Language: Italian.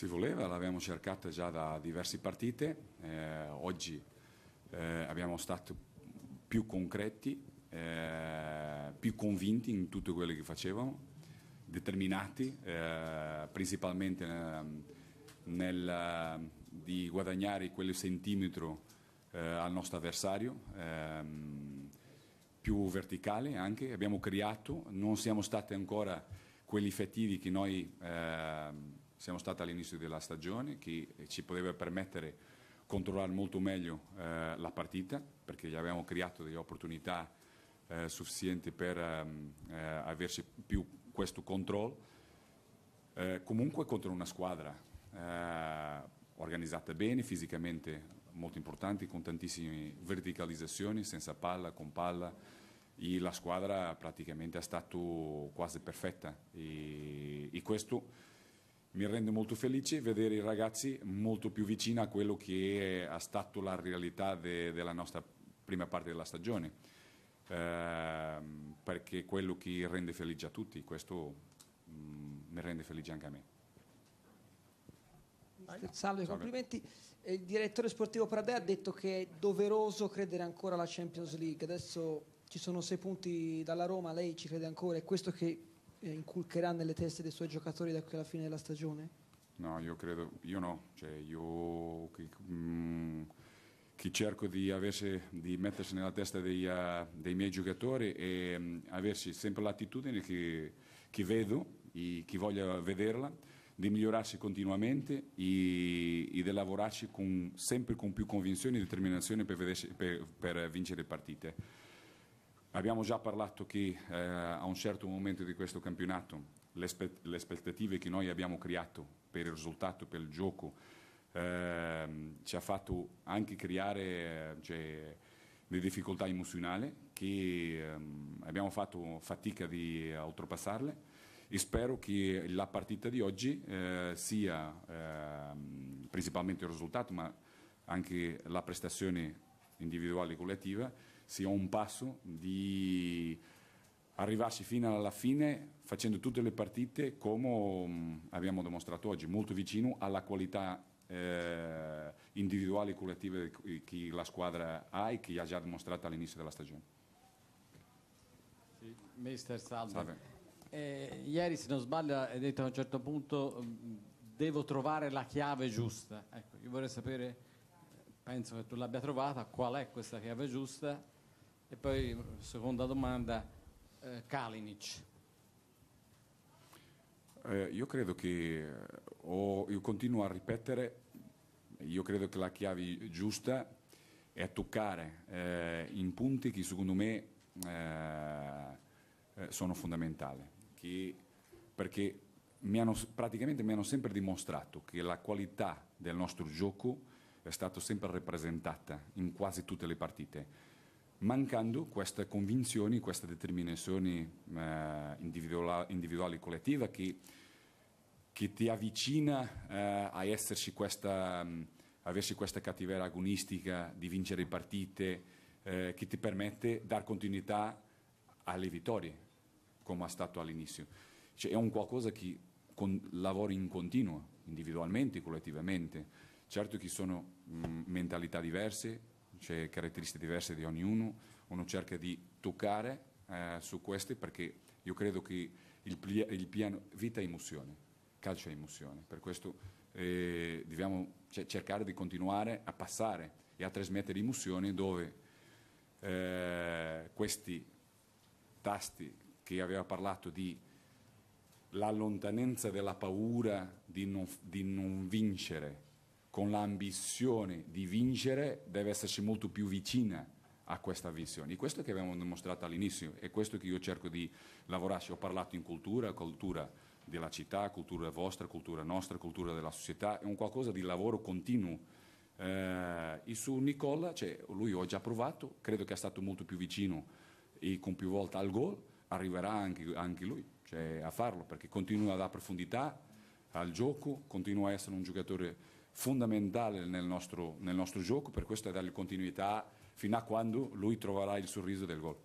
Si voleva, l'abbiamo cercata già da diverse partite, eh, oggi eh, abbiamo stato più concreti, eh, più convinti in tutto quello che facevamo, determinati eh, principalmente ehm, nel, di guadagnare quel centimetro eh, al nostro avversario ehm, più verticale anche, abbiamo creato, non siamo stati ancora quelli effettivi che noi eh, siamo stati all'inizio della stagione che ci poteva permettere di controllare molto meglio eh, la partita perché gli avevamo creato delle opportunità eh, sufficienti per ehm, eh, averci più questo controllo. Eh, comunque contro una squadra eh, organizzata bene, fisicamente molto importante, con tantissime verticalizzazioni, senza palla, con palla, e la squadra praticamente è stata quasi perfetta e, e questo mi rende molto felice vedere i ragazzi molto più vicini a quello che è stato la realtà de, della nostra prima parte della stagione, eh, perché è quello che rende felice a tutti, questo mi mm, rende felice anche a me. Salve, Salve. complimenti. Eh, il direttore sportivo Pradè ha detto che è doveroso credere ancora alla Champions League, adesso ci sono sei punti dalla Roma, lei ci crede ancora, è questo che eh, inculcherà nelle teste dei suoi giocatori da qui alla fine della stagione? No, io credo, io no, cioè io che, mm, che cerco di, avesse, di, mettersi nella testa dei, uh, dei miei giocatori e um, mm, aversi sempre l'attitudine che, che vedo e chi voglia vederla, di migliorarsi continuamente e, e di lavorarci con, sempre con più convinzione e determinazione per, vedersi, per, per vincere partite. Abbiamo già parlato che eh, a un certo momento di questo campionato le, le aspettative che noi abbiamo creato per il risultato, per il gioco, eh, ci ha fatto anche creare cioè, le difficoltà emozionali che eh, abbiamo fatto fatica di eh, oltrepassarle e spero che la partita di oggi eh, sia ehm, principalmente il risultato ma anche la prestazione individuale e collettiva sia un passo di arrivarsi fino alla fine facendo tutte le partite come mm, abbiamo dimostrato oggi, molto vicino alla qualità eh, individuali e collettiva che la squadra ha e che ha già dimostrato all'inizio della stagione. Sì, Mister Salve. Eh, ieri, se non sbaglio, hai detto a un certo punto mm, devo trovare la chiave giusta. Ecco, io vorrei sapere, eh, penso che tu l'abbia trovata, qual è questa chiave giusta e poi, seconda domanda, eh, Kalinic. Eh, io credo che, eh, o, io continuo a ripetere, io credo che la chiave giusta è toccare eh, in punti che secondo me eh, eh, sono fondamentali, che, perché mi hanno, praticamente mi hanno sempre dimostrato che la qualità del nostro gioco è stata sempre rappresentata in quasi tutte le partite mancando queste convinzioni, queste determinazioni eh, individuali, individuali collettive che, che ti avvicina eh, a esserci questa, mh, mm, aversi questa cattiveria agonistica di vincere partite eh, che ti permette di dare continuità alle vittorie, come è stato all'inizio. Cioè, è un qualcosa che con, lavori in continuo, individualmente collettivamente. Certo che sono mh, mm, mentalità diverse, c'è caratteristiche diverse di ognuno, uno cerca di toccare eh, su queste perché io credo che il, plia, il piano vita è emozione, calcio è emozione, per questo eh, dobbiamo cercare di continuare a passare e a trasmettere emozioni dove eh, questi tasti che aveva parlato di la lontananza della paura di non, di non vincere con l'ambizione di vincere deve esserci molto più vicina a questa visione. E questo è che abbiamo dimostrato all'inizio, è questo che io cerco di lavorarci. Ho parlato in cultura, cultura della città, cultura vostra, cultura nostra, cultura della società, è un qualcosa di lavoro continuo. Eh, e su Nicola, cioè, lui ho già provato, credo che è stato molto più vicino e con più volte al gol, arriverà anche, anche lui cioè, a farlo perché continua a dare profondità al gioco, continua a essere un giocatore fondamentale nel nostro, nel nostro gioco, per questo è dargli continuità fino a quando lui troverà il sorriso del gol.